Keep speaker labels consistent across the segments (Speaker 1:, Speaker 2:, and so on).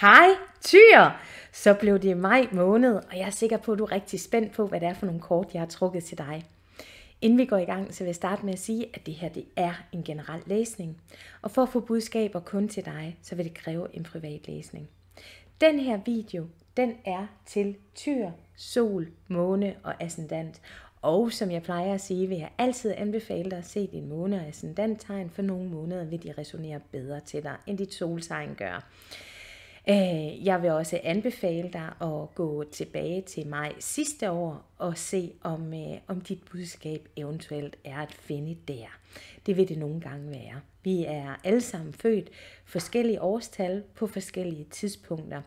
Speaker 1: Hej Tyr! Så blev det maj måned, og jeg er sikker på, at du er rigtig spændt på, hvad det er for nogle kort, jeg har trukket til dig. Inden vi går i gang, så vil jeg starte med at sige, at det her det er en generel læsning. Og for at få budskaber kun til dig, så vil det kræve en privat læsning. Den her video, den er til tyr, sol, måne og ascendant. Og som jeg plejer at sige, vil jeg altid anbefale dig at se din måne og tegn, for nogle måneder vil de resonere bedre til dig, end dit soltegn gør. Øh, jeg vil også anbefale dig at gå tilbage til mig sidste år og se, om, øh, om dit budskab eventuelt er at finde der. Det vil det nogle gange være. Vi er alle sammen født forskellige årstal på forskellige tidspunkter,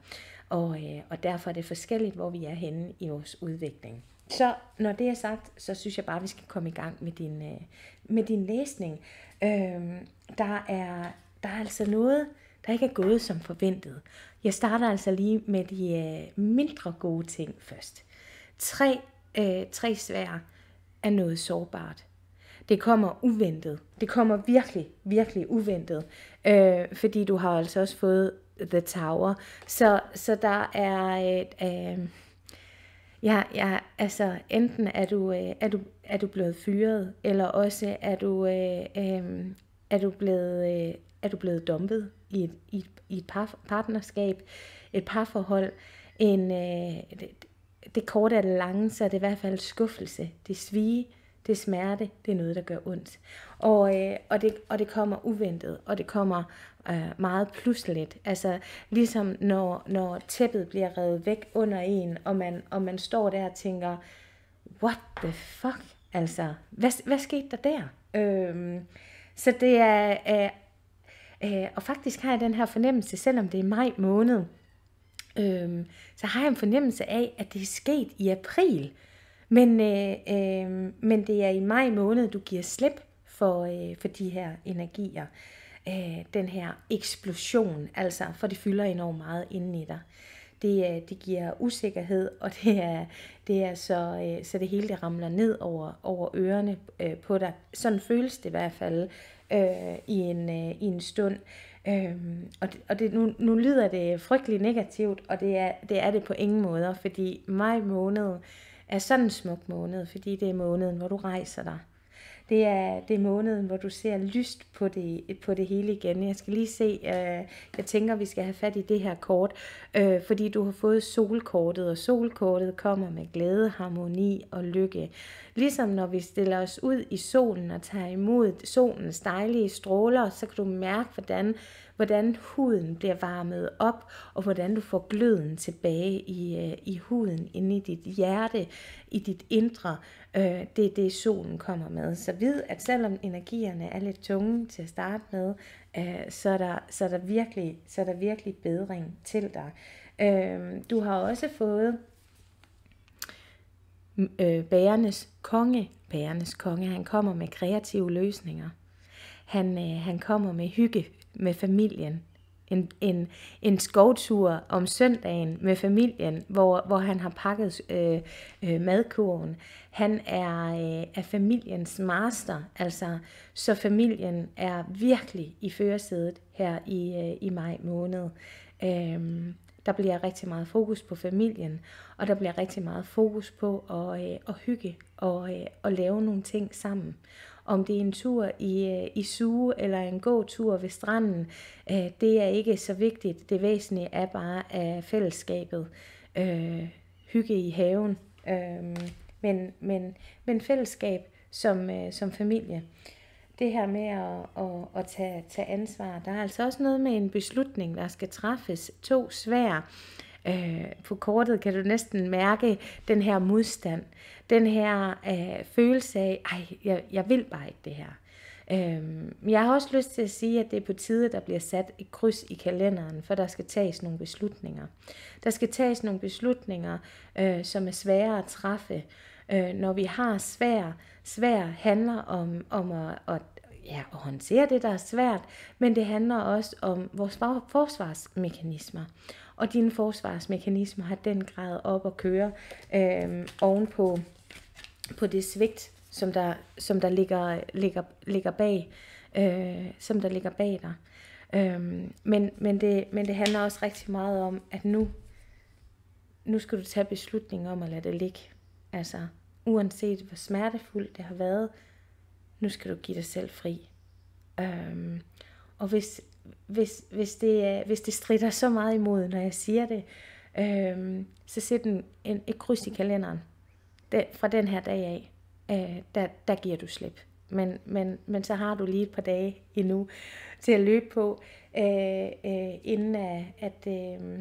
Speaker 1: og, øh, og derfor er det forskelligt, hvor vi er henne i vores udvikling. Så når det er sagt, så synes jeg bare, at vi skal komme i gang med din, med din læsning. Øhm, der, er, der er altså noget, der ikke er gået som forventet. Jeg starter altså lige med de øh, mindre gode ting først. Tre, øh, tre svære er noget sårbart. Det kommer uventet. Det kommer virkelig, virkelig uventet. Øh, fordi du har altså også fået The Tower. Så, så der er et... Øh, Ja, ja, altså enten er du, øh, er, du, er du blevet fyret, eller også er du, øh, øh, er du blevet, øh, er du blevet dumpet i et, i et, i et par, partnerskab, et parforhold, en, øh, det, det korte eller lange, så det er i hvert fald skuffelse, det svige, det smerte, det er noget, der gør ondt. Og, øh, og, det, og det kommer uventet, og det kommer øh, meget pludseligt. Altså ligesom når, når tæppet bliver revet væk under en, og man, og man står der og tænker, what the fuck? Altså, hvad, hvad skete der der? Øhm, så det er, er øh, Øh, og faktisk har jeg den her fornemmelse, selvom det er maj måned, øh, så har jeg en fornemmelse af, at det er sket i april. Men, øh, øh, men det er i maj måned, du giver slip for, øh, for de her energier. Øh, den her eksplosion, altså, for det fylder enormt meget inden i dig. Det, øh, det giver usikkerhed, og det er, det er så, øh, så det hele det ramler ned over, over ørerne øh, på dig. Sådan føles det i hvert fald, øh, i, en, øh, i en stund. Øhm, og det, og det, nu, nu lyder det frygtelig negativt, og det er, det er det på ingen måder, fordi maj måned er sådan en smuk måned, fordi det er måneden, hvor du rejser dig det er, det er måneden, hvor du ser lyst på det, på det hele igen. Jeg skal lige se, øh, jeg tænker, vi skal have fat i det her kort, øh, fordi du har fået solkortet, og solkortet kommer med glæde, harmoni og lykke. Ligesom når vi stiller os ud i solen og tager imod solens dejlige stråler, så kan du mærke, hvordan, hvordan huden bliver varmet op, og hvordan du får gløden tilbage i, øh, i huden, inde i dit hjerte, i dit indre. Øh, det er det, solen kommer med. Så vid, at selvom energierne er lidt tunge til at starte med, øh, så, er der, så, er der virkelig, så er der virkelig bedring til dig. Øh, du har også fået mm, øh, bærenes konge. Bærenes konge, han kommer med kreative løsninger. Han, han kommer med hygge med familien en, en, en skovtur om søndagen med familien, hvor, hvor han har pakket øh, øh, madkurven. Han er, øh, er familiens master, altså så familien er virkelig i førersædet her i, øh, i maj måned. Øh, der bliver rigtig meget fokus på familien, og der bliver rigtig meget fokus på at, øh, at hygge og øh, at lave nogle ting sammen. Om det er en tur i, øh, i suge eller en god tur ved stranden, øh, det er ikke så vigtigt. Det væsentlige er bare af fællesskabet. Øh, hygge i haven, øh, men, men, men fællesskab som, øh, som familie det her med at, at, at tage, tage ansvar. Der er altså også noget med en beslutning, der skal træffes. To svære. Øh, på kortet kan du næsten mærke den her modstand. Den her øh, følelse af, ej, jeg, jeg vil bare ikke det her. Øh, jeg har også lyst til at sige, at det er på tide, der bliver sat et kryds i kalenderen, for der skal tages nogle beslutninger. Der skal tages nogle beslutninger, øh, som er svære at træffe, øh, når vi har svær. Svær handler om, om at, at, ja, at håndtere det, der er svært, men det handler også om vores forsvarsmekanismer. Og dine forsvarsmekanismer har den grad op at køre øh, ovenpå på det svigt, som der, som der ligger, ligger, ligger bag, øh, som der ligger bag dig. Øhm, men, men, det, men det handler også rigtig meget om, at nu, nu skal du tage beslutningen om at lade det ligge. Altså, uanset hvor smertefuldt det har været, nu skal du give dig selv fri. Øhm, og hvis, hvis, hvis, det, hvis det strider så meget imod, når jeg siger det, øhm, så sæt en, en, et kryds i kalenderen. Det, fra den her dag af, øh, der, der giver du slip. Men, men, men så har du lige et par dage endnu til at løbe på, øh, øh, inden at, at, øh,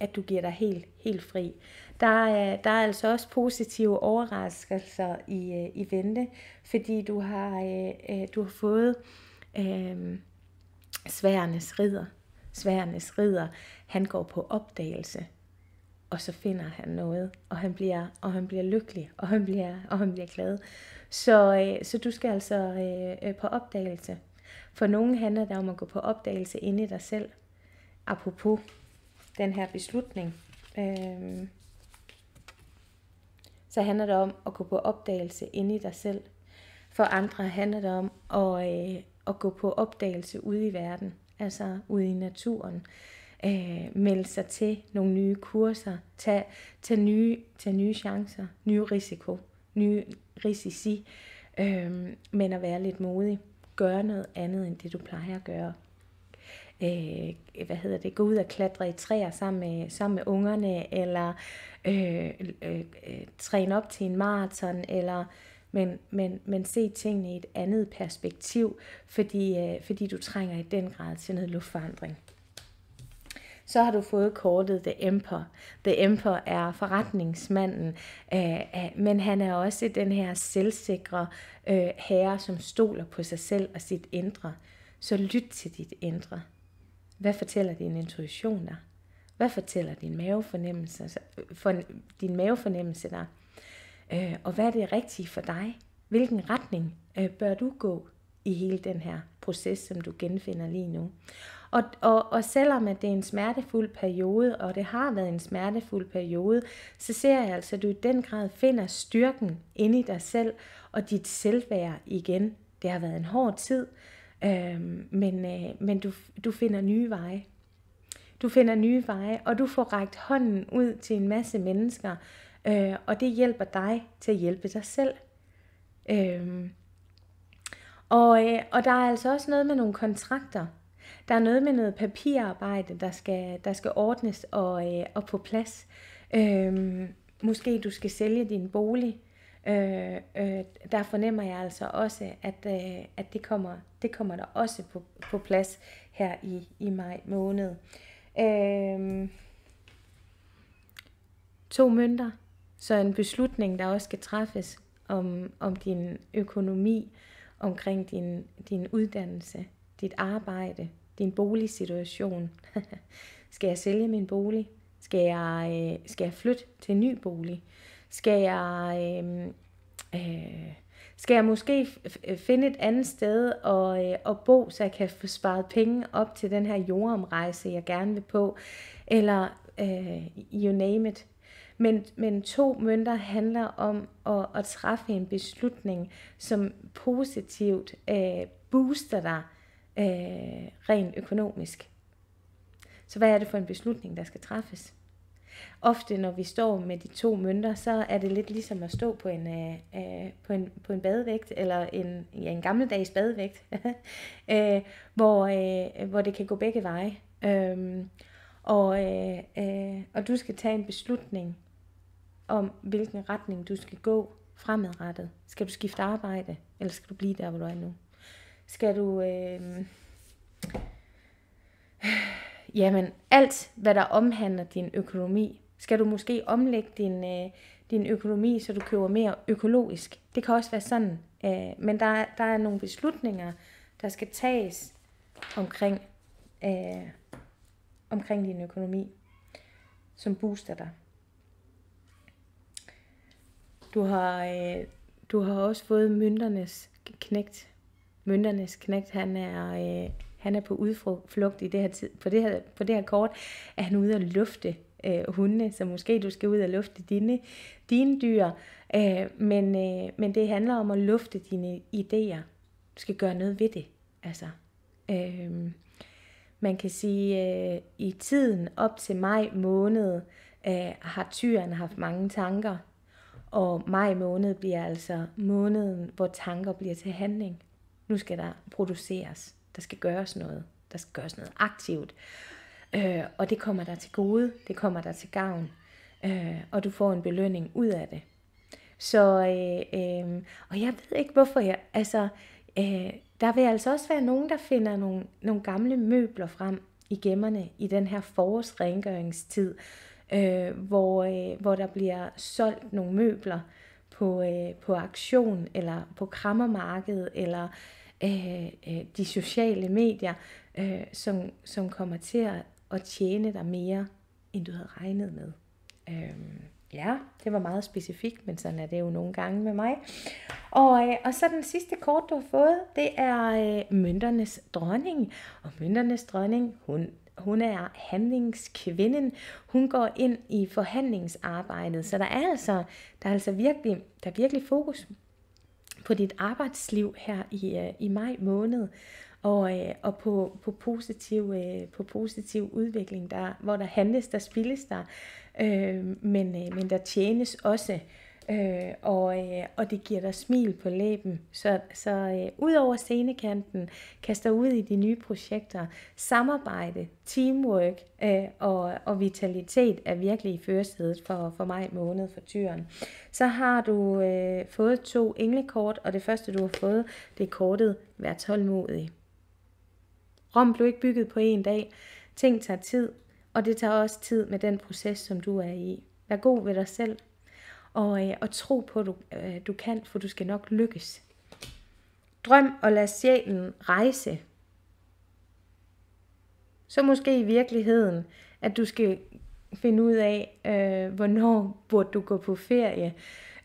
Speaker 1: at du giver dig helt, helt fri der er, der er altså også positive overraskelser i, øh, i vente, fordi du har, øh, øh, du har fået øh, sværernes ridder. Sværernes ridder, han går på opdagelse, og så finder han noget, og han bliver, og han bliver lykkelig, og han bliver, og han bliver glad. Så, øh, så du skal altså øh, øh på opdagelse. For nogen handler det om at gå på opdagelse inde i dig selv. Apropos den her beslutning. Øh, så handler det om at gå på opdagelse inde i dig selv. For andre handler det om at, øh, at gå på opdagelse ude i verden, altså ude i naturen. Øh, melde sig til nogle nye kurser, tage, tage, nye, tage nye chancer, nye risiko, nye risici, øh, men at være lidt modig. Gøre noget andet end det, du plejer at gøre øh, hvad hedder det, gå ud og klatre i træer sammen med, sammen med ungerne, eller øh, øh, øh, træne op til en maraton, eller men, men, men se tingene i et andet perspektiv, fordi, øh, fordi du trænger i den grad til noget luftforandring. Så har du fået kortet The Emperor. The Emperor er forretningsmanden, øh, men han er også den her selvsikre øh, herre, som stoler på sig selv og sit indre. Så lyt til dit indre. Hvad fortæller din intuition dig? Hvad fortæller din mavefornemmelse, altså, for, din mavefornemmelse dig? Øh, og hvad er det rigtige for dig? Hvilken retning øh, bør du gå i hele den her proces, som du genfinder lige nu? Og, og, og selvom at det er en smertefuld periode, og det har været en smertefuld periode, så ser jeg altså, at du i den grad finder styrken inde i dig selv og dit selvværd igen. Det har været en hård tid, Øhm, men øh, men du, du finder nye veje. Du finder nye veje, og du får rækket hånden ud til en masse mennesker, øh, og det hjælper dig til at hjælpe dig selv. Øhm, og, øh, og der er altså også noget med nogle kontrakter. Der er noget med noget papirarbejde, der skal, der skal ordnes og, øh, og på plads. Øhm, måske du skal sælge din bolig. Øh, øh, der fornemmer jeg altså også, at, øh, at det, kommer, det kommer der også på, på plads her i, i maj måned. Øh, to mønter, så en beslutning, der også skal træffes om, om din økonomi, omkring din, din uddannelse, dit arbejde, din boligsituation. skal jeg sælge min bolig? Skal jeg, øh, skal jeg flytte til en ny bolig? Skal jeg, øh, øh, skal jeg måske finde et andet sted og, øh, og bo, så jeg kan få sparet penge op til den her jordomrejse, jeg gerne vil på? Eller øh, you name it. Men, men to mønter handler om at, at træffe en beslutning, som positivt øh, booster dig øh, rent økonomisk. Så hvad er det for en beslutning, der skal træffes? ofte når vi står med de to mønter, så er det lidt ligesom at stå på en, øh, øh på en, på en badevægt, eller en, ja, en gammeldags badevægt, øh, hvor, øh, hvor det kan gå begge veje. Øh, og, øh, øh, og du skal tage en beslutning om, hvilken retning du skal gå fremadrettet. Skal du skifte arbejde, eller skal du blive der, hvor du er nu? Skal du... Øh, Jamen, alt hvad der omhandler din økonomi, skal du måske omlægge din, øh, din økonomi, så du køber mere økologisk. Det kan også være sådan. Øh, men der, der er nogle beslutninger, der skal tages omkring, øh, omkring din økonomi, som booster dig. Du har, øh, du har også fået mynternes knægt. Mynternes knægt, han er, øh, han er på udflugt i det her tid, på, det her, på det her kort, er han ude at lufte øh, hundene, så måske du skal ud og lufte dine, dine dyr, øh, men, øh, men det handler om at lufte dine idéer. Du skal gøre noget ved det. Altså, øh, man kan sige, øh, i tiden op til maj måned øh, har tyren haft mange tanker, og maj måned bliver altså måneden, hvor tanker bliver til handling. Nu skal der produceres. Der skal gøres noget. Der skal gøres noget aktivt. Øh, og det kommer dig til gode. Det kommer dig til gavn. Øh, og du får en belønning ud af det. Så, øh, øh, og jeg ved ikke hvorfor jeg, altså, øh, der vil altså også være nogen, der finder nogle, nogle gamle møbler frem i gemmerne i den her forårsrengøringstid, øh, hvor, øh, hvor der bliver solgt nogle møbler på, øh, på aktion eller på krammermarkedet, eller Øh, øh, de sociale medier, øh, som, som kommer til at, at tjene dig mere, end du havde regnet med. Øh, ja, det var meget specifikt, men sådan er det jo nogle gange med mig. Og, øh, og så den sidste kort, du har fået, det er øh, mønternes dronning. Og mønternes dronning, hun hun er handlingskvinden. Hun går ind i forhandlingsarbejdet. Så der er altså, der er altså virkelig, der er virkelig fokus på dit arbejdsliv her i, øh, i maj måned, og, øh, og på, på, positiv, øh, på positiv udvikling, der, hvor der handles, der spilles der, øh, men, øh, men der tjenes også Øh, og, øh, og det giver dig smil på læben. Så, så øh, ud over scenekanten, kast dig ud i de nye projekter. Samarbejde, teamwork øh, og, og vitalitet er virkelig i førersædet for, for mig måned for tyren. Så har du øh, fået to englekort, og det første du har fået, det er kortet Vær tålmodig. Rom blev ikke bygget på en dag. Ting tager tid, og det tager også tid med den proces, som du er i. Vær god ved dig selv, og, øh, og tro på, at du, øh, du kan, for du skal nok lykkes. Drøm og lad sjælen rejse. Så måske i virkeligheden, at du skal finde ud af, øh, hvornår burde du gå på ferie,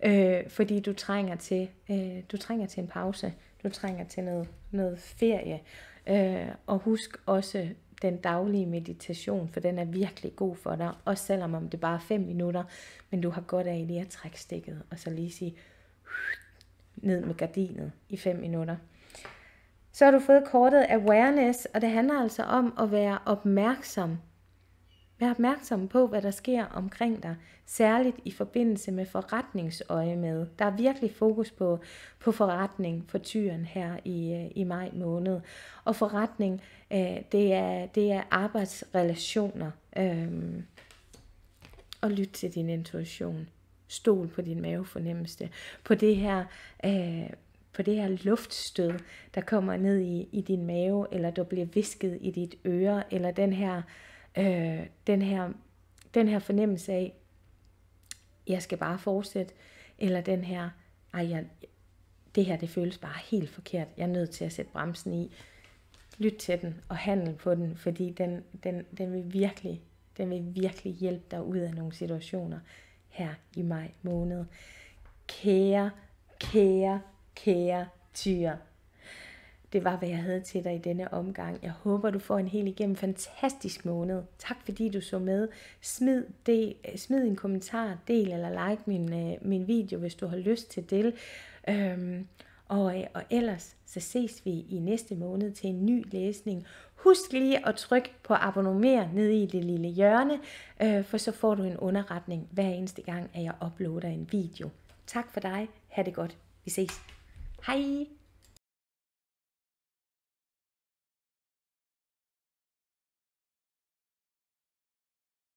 Speaker 1: øh, fordi du trænger til øh, du trænger til en pause, du trænger til noget, noget ferie. Øh, og husk også den daglige meditation, for den er virkelig god for dig, også selvom om det bare er 5 minutter, men du har godt af lige at trække stikket, og så lige sige ned med gardinet i 5 minutter. Så har du fået kortet awareness, og det handler altså om at være opmærksom Vær opmærksom på, hvad der sker omkring dig, særligt i forbindelse med forretningsøje med. Der er virkelig fokus på, på forretning for tyren her i, øh, i maj måned. Og forretning, øh, det, er, det er arbejdsrelationer. Øh, og lyt til din intuition. Stol på din mavefornemmelse. På det her... Øh, på det her luftstød, der kommer ned i, i din mave, eller der bliver visket i dit øre, eller den her øh, Øh, den, her, den her fornemmelse af, jeg skal bare fortsætte, eller den her, ej, jeg, det her det føles bare helt forkert, jeg er nødt til at sætte bremsen i. Lyt til den og handle på den, fordi den, den, den vil virkelig den vil virkelig hjælpe dig ud af nogle situationer her i maj måned. Kære, kære, kære tyre det var, hvad jeg havde til dig i denne omgang. Jeg håber, du får en helt igennem fantastisk måned. Tak fordi du så med. Smid, del, øh, smid en kommentar, del eller like min, øh, min video, hvis du har lyst til det. Øhm, og, øh, og ellers så ses vi i næste måned til en ny læsning. Husk lige at trykke på abonner nede i det lille hjørne, øh, for så får du en underretning hver eneste gang, at jeg uploader en video. Tak for dig. Ha' det godt. Vi ses. Hej!